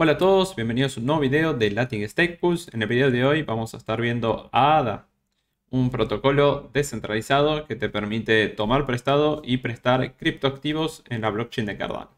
Hola a todos, bienvenidos a un nuevo video de Latin Stake Pulse. En el video de hoy vamos a estar viendo a ADA, un protocolo descentralizado que te permite tomar prestado y prestar criptoactivos en la blockchain de Cardano.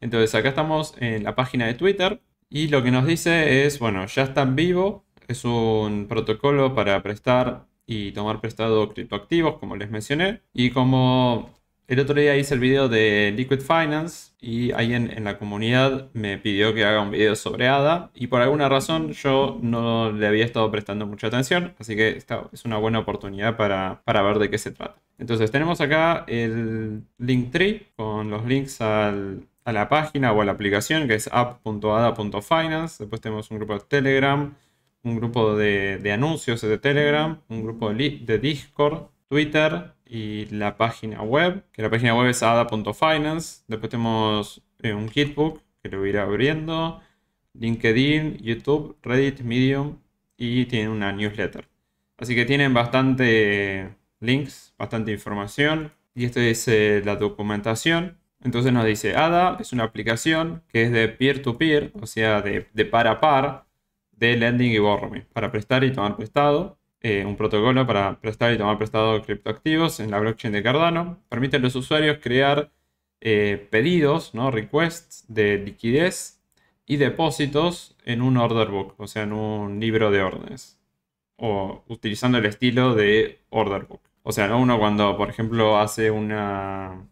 Entonces acá estamos en la página de Twitter y lo que nos dice es, bueno, ya está en vivo, es un protocolo para prestar y tomar prestado criptoactivos, como les mencioné. Y como el otro día hice el video de Liquid Finance y alguien en la comunidad me pidió que haga un video sobre ADA y por alguna razón yo no le había estado prestando mucha atención, así que esta es una buena oportunidad para, ver de qué se trata. Entonces tenemos acá el link tree con los links a la página o a la aplicación que es app.ada.finance, después tenemos un grupo de Telegram, un grupo de, de anuncios de Telegram, un grupo de, de, Discord, Twitter y la página web, que la página web es ada.finance. Después tenemos eh, un kitbook que lo iré abriendo, LinkedIn, YouTube, Reddit, Medium y tiene una newsletter. Así que tienen bastante links, bastante información y esto es eh, la documentación. Entonces nos dice ADA es una aplicación que es de peer-to-peer, o sea, de, de par a par de lending y borrowing para prestar y tomar prestado. Eh, un protocolo para prestar y tomar prestado criptoactivos en la blockchain de Cardano. Permite a los usuarios crear eh, pedidos, ¿no? requests de liquidez y depósitos en un order book, o sea, en un libro de órdenes, o utilizando el estilo de order book. O sea, uno cuando, por ejemplo, hace una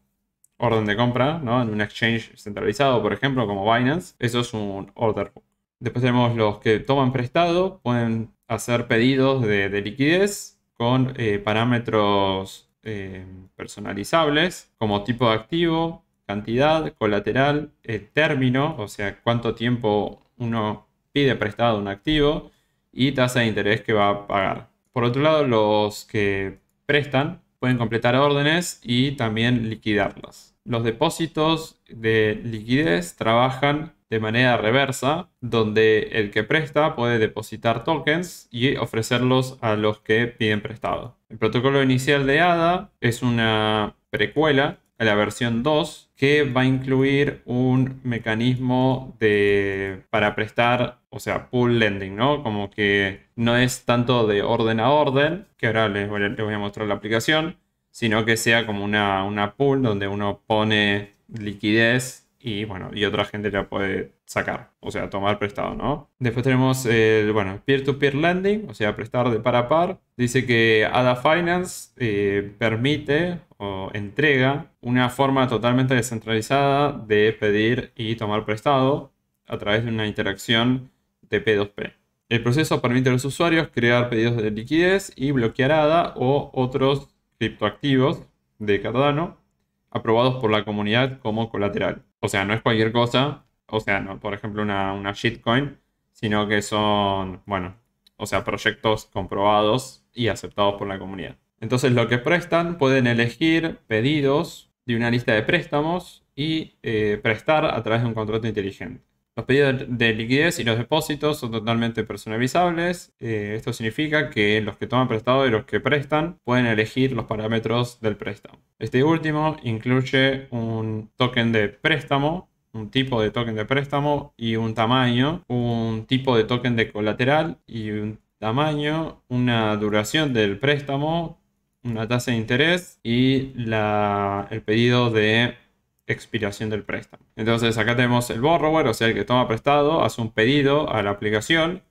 orden de compra ¿no? en un exchange centralizado, por ejemplo, como Binance, eso es un order book. Después tenemos los que toman prestado, pueden hacer pedidos de, liquidez con eh, parámetros eh, personalizables como tipo de activo, cantidad, colateral, eh, término, o sea, cuánto tiempo uno pide prestado un activo y tasa de interés que va a pagar. Por otro lado, los que prestan pueden completar órdenes y también liquidarlas los depósitos de liquidez trabajan de manera reversa, donde el que presta puede depositar tokens y ofrecerlos a los que piden prestado. El protocolo inicial de ADA es una precuela a la versión 2 que va a incluir un mecanismo de, para prestar, o sea, pool lending, ¿no? Como que no es tanto de orden a orden, que ahora les voy a mostrar la aplicación, sino que sea como una, pool donde uno pone liquidez y bueno, y otra gente la puede sacar, o sea, tomar prestado, ¿no? Después tenemos el, bueno, peer-to-peer lending, o sea, prestar de par a par. Dice que ADA Finance eh, permite o entrega una forma totalmente descentralizada de pedir y tomar prestado a través de una interacción de P2P. El proceso permite a los usuarios crear pedidos de liquidez y bloquear ADA o otros criptoactivos de Cardano aprobados por la comunidad como colateral. O sea, no es cualquier cosa, o sea, no, por ejemplo, una, una shitcoin, sino que son, bueno, o sea, proyectos comprobados y aceptados por la comunidad. Entonces, lo que prestan pueden elegir pedidos de una lista de préstamos y eh, prestar a través de un contrato inteligente. Los pedidos de liquidez y los depósitos son totalmente personalizables. Eh, esto significa que los que toman prestado y los que prestan pueden elegir los parámetros del préstamo. Este último incluye un token de préstamo, un tipo de token de préstamo y un tamaño, un tipo de token de colateral y un tamaño, una duración del préstamo, una tasa de interés y el pedido de expiración del préstamo. Entonces acá tenemos el borrower, o sea, el que toma prestado, hace un pedido a la aplicación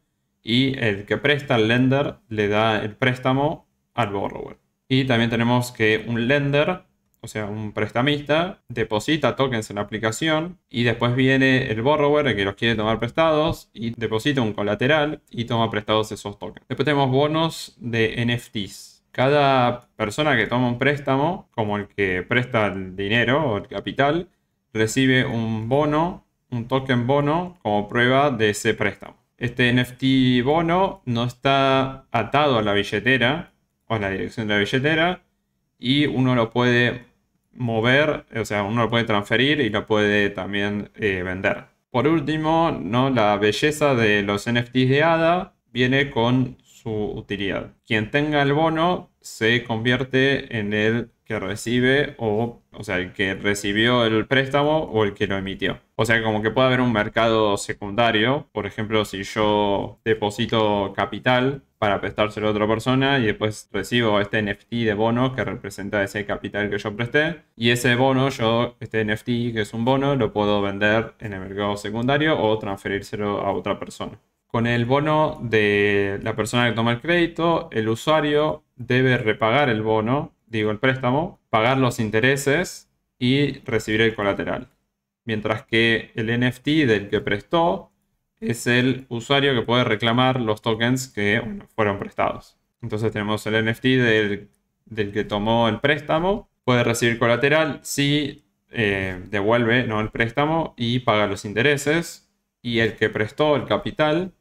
y el que presta, el lender, le da el préstamo al borrower. Y también tenemos que un lender, o sea, un prestamista, deposita tokens en la aplicación y después viene el borrower, el que los quiere tomar prestados, y deposita un colateral y toma prestados esos tokens. Después tenemos bonos de NFTs. Cada persona que toma un préstamo, como el que presta el dinero o el capital, recibe un bono, un token bono, como prueba de ese préstamo. Este NFT bono no está atado a la billetera o a la dirección de la billetera y uno lo puede mover, o sea, uno lo puede transferir y lo puede también eh, vender. Por último, ¿no? la belleza de los NFTs de ADA viene con su utilidad. Quien tenga el bono se convierte en el que recibe o, o sea, el que recibió el préstamo o el que lo emitió. O sea, como que puede haber un mercado secundario. Por ejemplo, si yo deposito capital para prestárselo a otra persona y después recibo este NFT de bono que representa ese capital que yo presté. Y ese bono, yo, este NFT que es un bono, lo puedo vender en el mercado secundario o transferírselo a otra persona. Con el bono de la persona que toma el crédito, el usuario debe repagar el bono, digo el préstamo, pagar los intereses y recibir el colateral. Mientras que el NFT del que prestó es el usuario que puede reclamar los tokens que fueron prestados. Entonces tenemos el NFT del, que tomó el préstamo, puede recibir colateral si eh, devuelve ¿no? el préstamo y paga los intereses. Y el que prestó el capital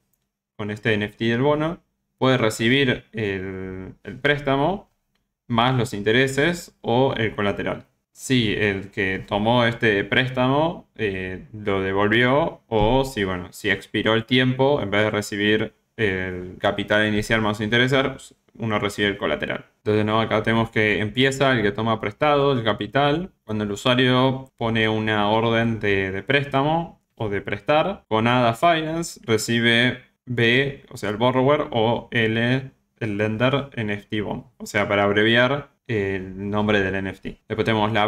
con este NFT del bono, puede recibir el, préstamo más los intereses o el colateral. Si el que tomó este préstamo eh, lo devolvió o si, bueno, si expiró el tiempo, en vez de recibir el capital inicial más intereses, uno recibe el colateral. Entonces, ¿no? acá tenemos que empieza el que toma prestado el capital. Cuando el usuario pone una orden de, de préstamo o de prestar con ADA Finance, recibe B, o sea, el borrower, o L, el lender NFT bond. O sea, para abreviar el nombre del NFT. Después tenemos la,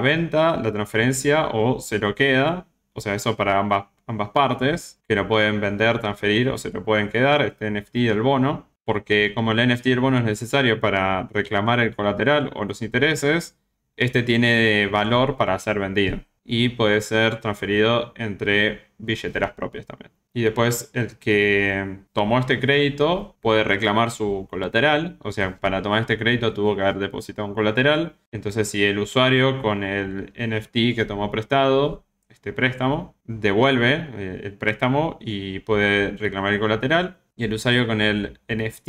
venta, la transferencia o se lo queda. O sea, eso para ambas, ambas partes, que lo pueden vender, transferir o se lo pueden quedar, este NFT el bono. Porque como el NFT el bono es necesario para reclamar el colateral o los intereses, este tiene valor para ser vendido y puede ser transferido entre billeteras propias también. Y después el que tomó este crédito puede reclamar su colateral, o sea, para tomar este crédito tuvo que haber depositado un colateral. Entonces si el usuario con el NFT que tomó prestado, este préstamo, devuelve eh, el préstamo y puede reclamar el colateral, y el usuario con el NFT,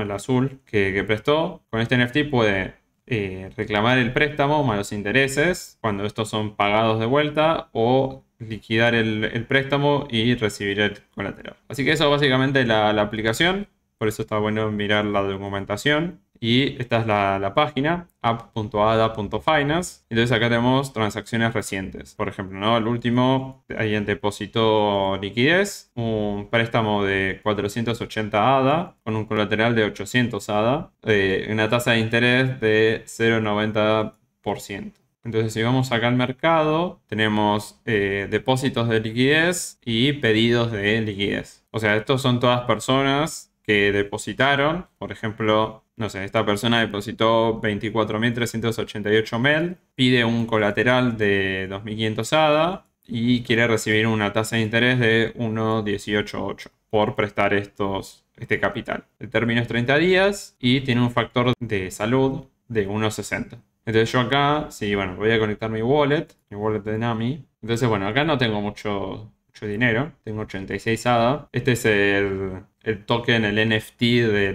el azul que, que prestó, con este NFT puede eh, reclamar el préstamo más los intereses cuando estos son pagados de vuelta o liquidar el, préstamo y recibir el colateral. Así que eso es básicamente la aplicación, por eso está bueno mirar la documentación. Y esta es la, la página, app.ada.finance. Entonces acá tenemos transacciones recientes. Por ejemplo, el último, hay alguien depositó liquidez, un préstamo de 480 ADA con un colateral de 800 ADA, eh, una tasa de interés de 0,90%. Entonces, si vamos acá al mercado, tenemos eh, depósitos de liquidez y pedidos de liquidez. O sea, estos son todas personas que depositaron. Por ejemplo, no sé, esta persona depositó 24.388 MEL, pide un colateral de 2.500 ADA y quiere recibir una tasa de interés de 1.188 por prestar estos, este capital. El término es 30 días y tiene un factor de salud de 1.60. Entonces yo acá, sí, bueno, voy a conectar mi wallet, mi wallet de Nami. Entonces, bueno, acá no tengo mucho, mucho dinero, tengo 86 ADA. Este es el, el token, el NFT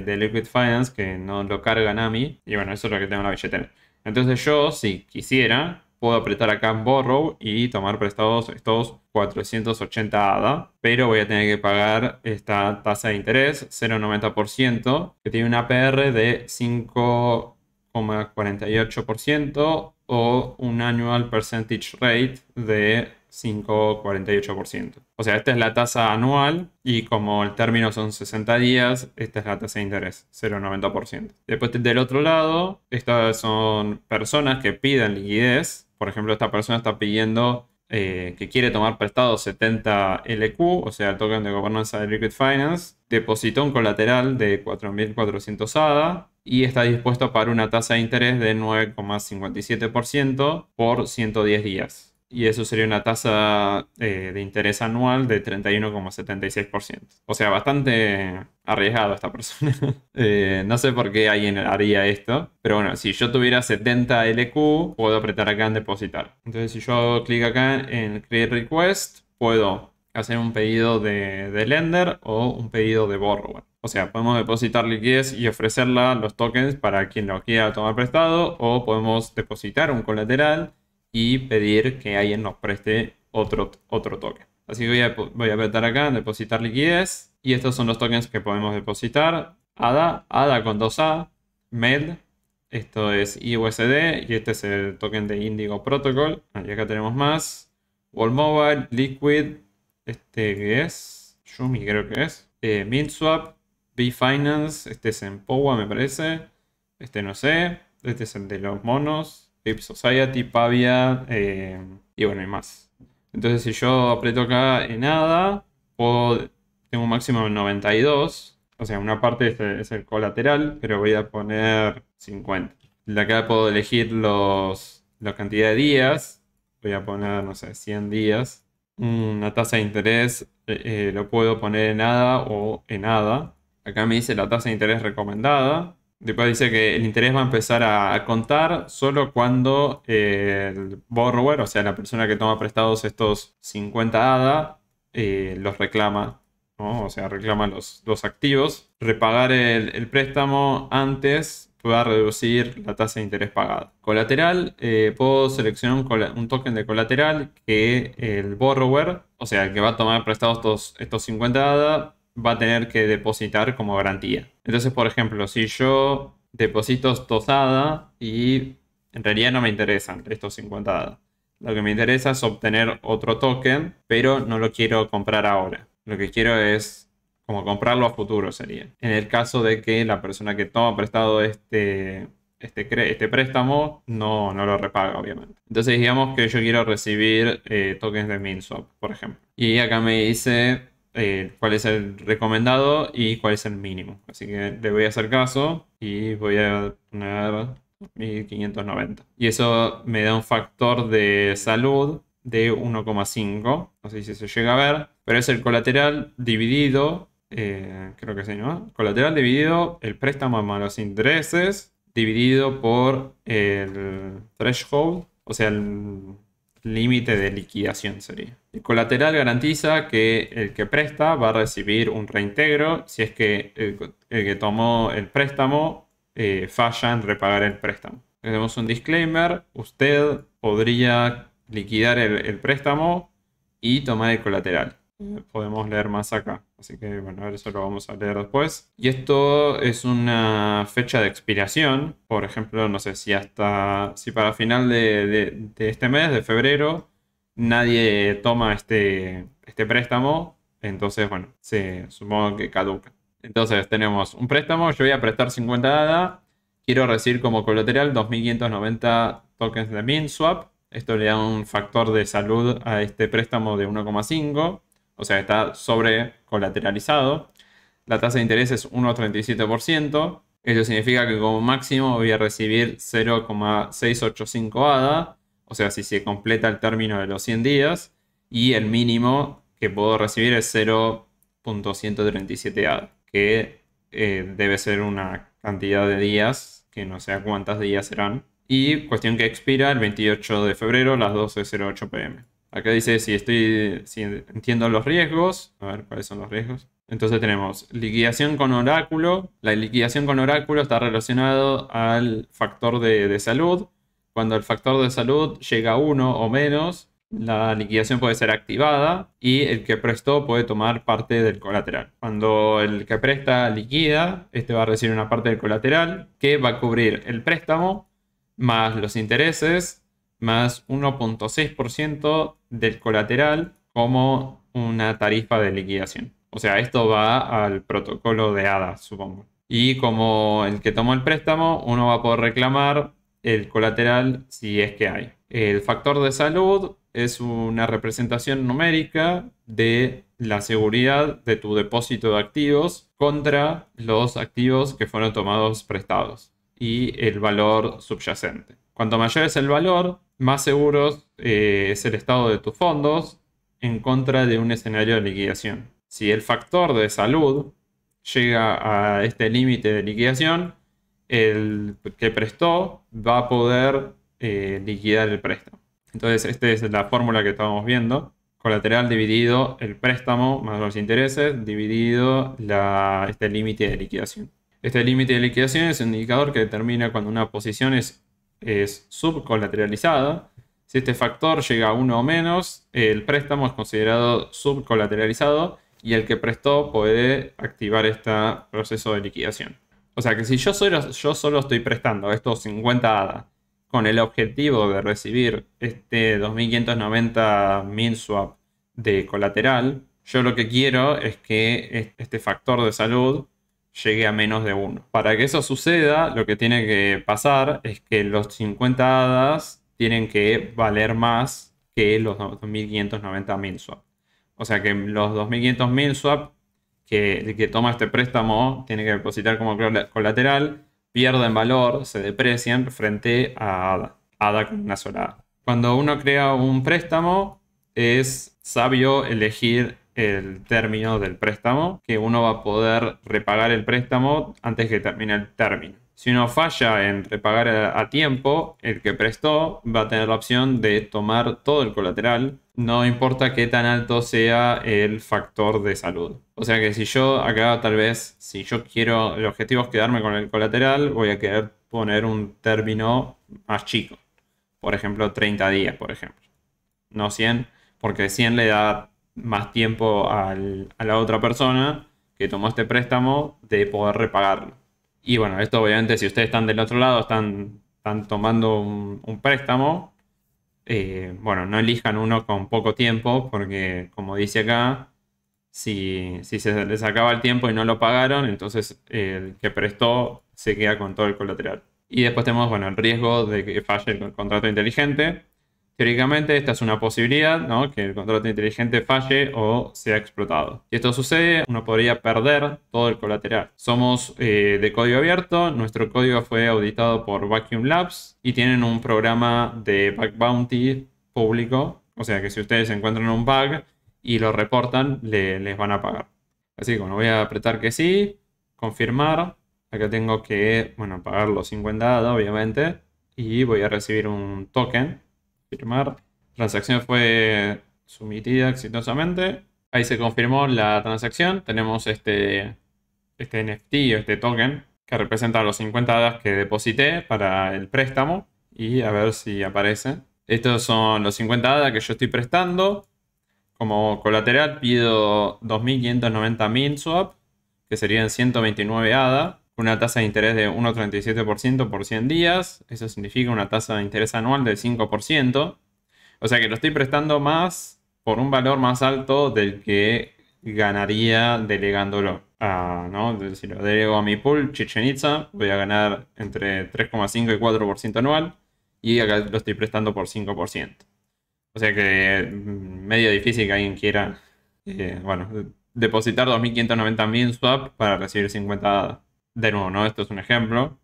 de, Liquid Finance, que no lo cargan a mí. Y bueno, eso es lo que tengo en la billetera. Entonces yo, si quisiera, puedo apretar acá en Borrow y tomar prestados estos 480 ADA, pero voy a tener que pagar esta tasa de interés, 0,90%, que tiene un APR de 5,48% o un annual percentage rate de 5,48%. O sea, esta es la tasa anual y como el término son 60 días, esta es la tasa de interés, 0,90%. Después del otro lado, estas son personas que piden liquidez. Por ejemplo, esta persona está pidiendo eh, que quiere tomar prestado 70 LQ, o sea, el token de gobernanza de Liquid Finance. Depositó un colateral de 4.400 ADA y está dispuesto para una tasa de interés de 9,57% por 110 días y eso sería una tasa eh, de interés anual de 31,76%. O sea, bastante arriesgado esta persona. Eh, no sé por qué alguien haría esto, pero bueno, si yo tuviera 70 LQ, puedo apretar acá en depositar. Entonces, si yo clic acá en Create Request, puedo hacer un pedido de, de lender o un pedido de borrower. O sea, podemos depositar liquidez y ofrecerla los tokens para quien lo quiera tomar prestado o podemos depositar un colateral y pedir que alguien nos preste otro, otro token. Así que voy a, a apretar acá, depositar liquidez. Y estos son los tokens que podemos depositar. ADA, ADA con 2A, MED, esto es IUSD y este es el token de Indigo Protocol. Ah, y acá tenemos más. Wall Mobile, Liquid, este que es, Yumi creo que es. Eh, MintSwap, B-Finance, este es en Powa me parece. Este no sé, este es el de los monos. Society, Pavia eh, y bueno, y más. Entonces si yo aprieto acá en nada, tengo un máximo de 92. O sea, una parte es el, colateral, pero voy a poner 50. acá puedo elegir los, la cantidad de días. Voy a poner, no sé, 100 días. Una tasa de interés eh, eh, lo puedo poner en nada o en nada. Acá me dice la tasa de interés recomendada. Después dice que el interés va a empezar a contar solo cuando eh, el borrower, o sea, la persona que toma prestados estos 50 ADA, eh, los reclama, o sea, reclama los, los activos. Repagar el, préstamo antes pueda reducir la tasa de interés pagada. Colateral, eh, puedo seleccionar un, token de colateral que el borrower, o sea, el que va a tomar prestados estos, estos 50 ADA, va a tener que depositar como garantía. Entonces, por ejemplo, si yo deposito ADA. y en realidad no me interesan estos 50 ADA. Lo que me interesa es obtener otro token, pero no lo quiero comprar ahora. Lo que quiero es como comprarlo a futuro sería. En el caso de que la persona que toma prestado este, este, este préstamo no, no lo repaga, obviamente. Entonces digamos que yo quiero recibir eh, tokens de MinSwap, por ejemplo. Y acá me dice eh, cuál es el recomendado y cuál es el mínimo. Así que le voy a hacer caso y voy a poner 1590. Y eso me da un factor de salud de 1,5. No sé si se llega a ver, pero es el colateral dividido, eh, creo que se llama, Colateral dividido el préstamo a los intereses dividido por el threshold, o sea, el límite de liquidación sería. El colateral garantiza que el que presta va a recibir un reintegro si es que el, que tomó el préstamo eh, falla en repagar el préstamo. Tenemos un disclaimer, usted podría liquidar el, préstamo y tomar el colateral. Podemos leer más acá, así que bueno, eso lo vamos a leer después. Y esto es una fecha de expiración, por ejemplo, no sé si hasta, si para final de este mes, de febrero, nadie toma este, este préstamo, entonces, bueno, se supongo que caduca. Entonces tenemos un préstamo, yo voy a prestar 50 ADA, quiero recibir como colateral 2590 tokens de MinSwap, esto le da un factor de salud a este préstamo de 1,5, o sea, está sobre colateralizado. La tasa de interés es 1,37%, Eso significa que como máximo voy a recibir 0,685 ADA, o sea, si se completa el término de los 100 días, y el mínimo que puedo recibir es 0.137A, que eh, debe ser una cantidad de días, que no sé cuántas días serán. Y cuestión que expira el 28 de febrero a las 12.08 pm. Acá dice si estoy si entiendo los riesgos. A ver cuáles son los riesgos. Entonces tenemos liquidación con oráculo. La liquidación con oráculo está relacionado al factor de, de salud cuando el factor de salud llega a 1 o menos, la liquidación puede ser activada y el que prestó puede tomar parte del colateral. Cuando el que presta liquida, este va a recibir una parte del colateral que va a cubrir el préstamo más los intereses más 1.6% del colateral como una tarifa de liquidación. O sea, esto va al protocolo de ADA, supongo. Y como el que tomó el préstamo, uno va a poder reclamar el colateral si es que hay. El factor de salud es una representación numérica de la seguridad de tu depósito de activos contra los activos que fueron tomados prestados y el valor subyacente. Cuanto mayor es el valor, más seguro eh, es el estado de tus fondos en contra de un escenario de liquidación. Si el factor de salud llega a este límite de liquidación, el que prestó va a poder eh, liquidar el préstamo. Entonces, esta es la fórmula que estábamos viendo. Colateral dividido el préstamo más los intereses, dividido este límite de liquidación. Este límite de liquidación es un indicador que determina cuando una posición es, es subcolateralizada. Si este factor llega a uno o menos, el préstamo es considerado subcolateralizado y el que prestó puede activar este proceso de liquidación. O sea que si yo solo, yo solo estoy prestando estos 50 ADA con el objetivo de recibir este 2590 mil swap de colateral, yo lo que quiero es que este factor de salud llegue a menos de 1. Para que eso suceda, lo que tiene que pasar es que los 50 hadas tienen que valer más que los 2590 swap. O sea que los 2500 swap que, que toma este préstamo tiene que depositar como colateral, pierden valor, se deprecian frente a ADA, una sola Cuando uno crea un préstamo, es sabio elegir el término del préstamo, que uno va a poder repagar el préstamo antes que termine el término. Si uno falla en repagar a, tiempo, el que prestó va a tener la opción de tomar todo el colateral, no importa qué tan alto sea el factor de salud. O sea que si yo acá tal vez, si yo quiero, el objetivo es quedarme con el colateral, voy a querer poner un término más chico. Por ejemplo, 30 días, por ejemplo. No 100, porque 100 le da más tiempo a la otra persona que tomó este préstamo de poder repagarlo. Y bueno, esto obviamente si ustedes están del otro lado, están, están tomando un, préstamo, eh, bueno, no elijan uno con poco tiempo, porque como dice acá, si, se les acaba el tiempo y no lo pagaron, entonces el que prestó se queda con todo el colateral. Y después tenemos, bueno, el riesgo de que falle el contrato inteligente, Teóricamente esta es una posibilidad, que el contrato inteligente falle o sea explotado. Si esto sucede, uno podría perder todo el colateral. Somos eh, de código abierto, nuestro código fue auditado por Vacuum Labs y tienen un programa de bug bounty público, o sea que si ustedes encuentran un bug y lo reportan, les van a pagar. Así que bueno, voy a apretar que sí, confirmar. Acá tengo que, bueno, pagar los 50 obviamente. Y voy a recibir un token Firmar. Transacción fue sumitida exitosamente. Ahí se confirmó la transacción. Tenemos este, este NFT o este token que representa los 50 ADA que deposité para el préstamo. Y a ver si aparece. Estos son los 50 ADA que yo estoy prestando. Como colateral pido 2.590.000 swap, que serían 129 ADA una tasa de interés de 1,37% por 100 días. Eso significa una tasa de interés anual de 5%. O sea que lo estoy prestando más por un valor más alto del que ganaría delegándolo. a Si lo delego a mi pool, Chichen Itza, voy a ganar entre 3,5 y 4% anual. Y acá lo estoy prestando por 5%. O sea que mm, medio difícil que alguien quiera, eh, bueno, depositar 2.590 swap para recibir 50 dadas. De nuevo, ¿no? Esto es un ejemplo.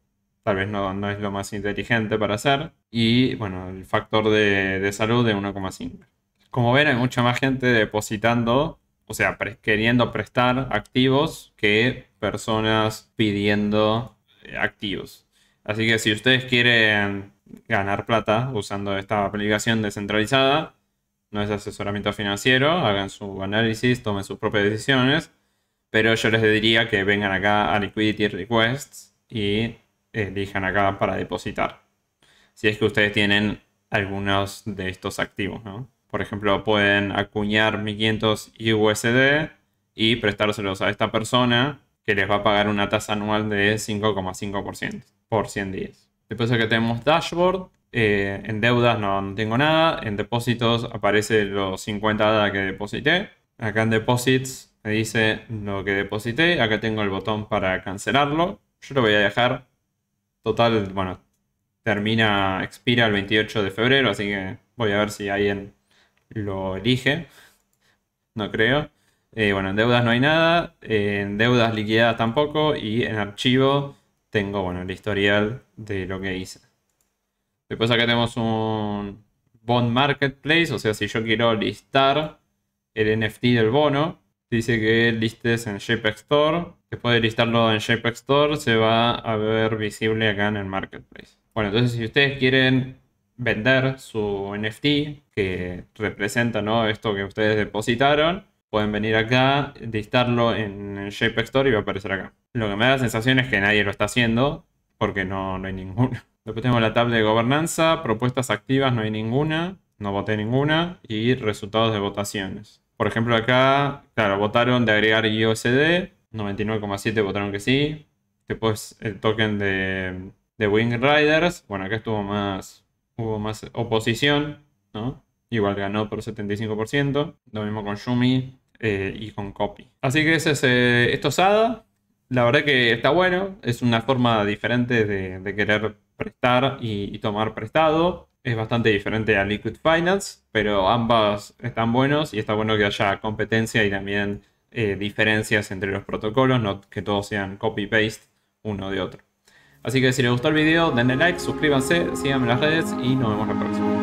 Tal vez no, no es lo más inteligente para hacer. Y bueno, el factor de, salud de 1,5. Como ven, hay mucha más gente depositando, o sea, queriendo prestar activos que personas pidiendo eh, activos. Así que si ustedes quieren ganar plata usando esta aplicación descentralizada, no es asesoramiento financiero, hagan su análisis, tomen sus propias decisiones pero yo les diría que vengan acá a Liquidity Requests y elijan acá para depositar. Si es que ustedes tienen algunos de estos activos, ¿no? Por ejemplo, pueden acuñar 1500 USD y prestárselos a esta persona que les va a pagar una tasa anual de 5,5% por 100 días. Después que tenemos dashboard. Eh, en deudas no, tengo nada. En depósitos aparece los 50 que deposité. Acá en deposits me dice lo que deposité. Acá tengo el botón para cancelarlo. Yo lo voy a dejar. Total, bueno, termina, expira el 28 de febrero, así que voy a ver si alguien lo elige. No creo. Eh, bueno, en deudas no hay nada, en deudas liquidadas tampoco y en archivo tengo, bueno, el historial de lo que hice. Después acá tenemos un bond marketplace, o sea, si yo quiero listar el NFT del bono, dice que listes en JPEG Store. Después de listarlo en JPEG Store, se va a ver visible acá en el Marketplace. Bueno, entonces si ustedes quieren vender su NFT, que representa esto que ustedes depositaron, pueden venir acá, listarlo en Store y va a aparecer acá. Lo que me da la sensación es que nadie lo está haciendo, porque no, no hay ninguno. Después tenemos la tabla de gobernanza, propuestas activas, no hay ninguna, no voté ninguna, y resultados de votaciones. Por ejemplo, acá, claro, votaron de agregar IOSD, 99,7 votaron que sí. Después el token de, de Wing Riders, bueno, acá estuvo más, hubo más oposición, ¿no? Igual ganó por 75%, lo mismo con Yumi eh, y con Copy. Así que ese es, eh, esto la verdad que está bueno, es una forma diferente de querer prestar y, tomar prestado. Es bastante diferente a Liquid Finance, pero ambas están buenos y está bueno que haya competencia y también eh, diferencias entre los protocolos, no que todos sean copy-paste uno de otro. Así que si les gustó el vídeo denle like, suscríbanse, síganme en las redes y nos vemos la próxima.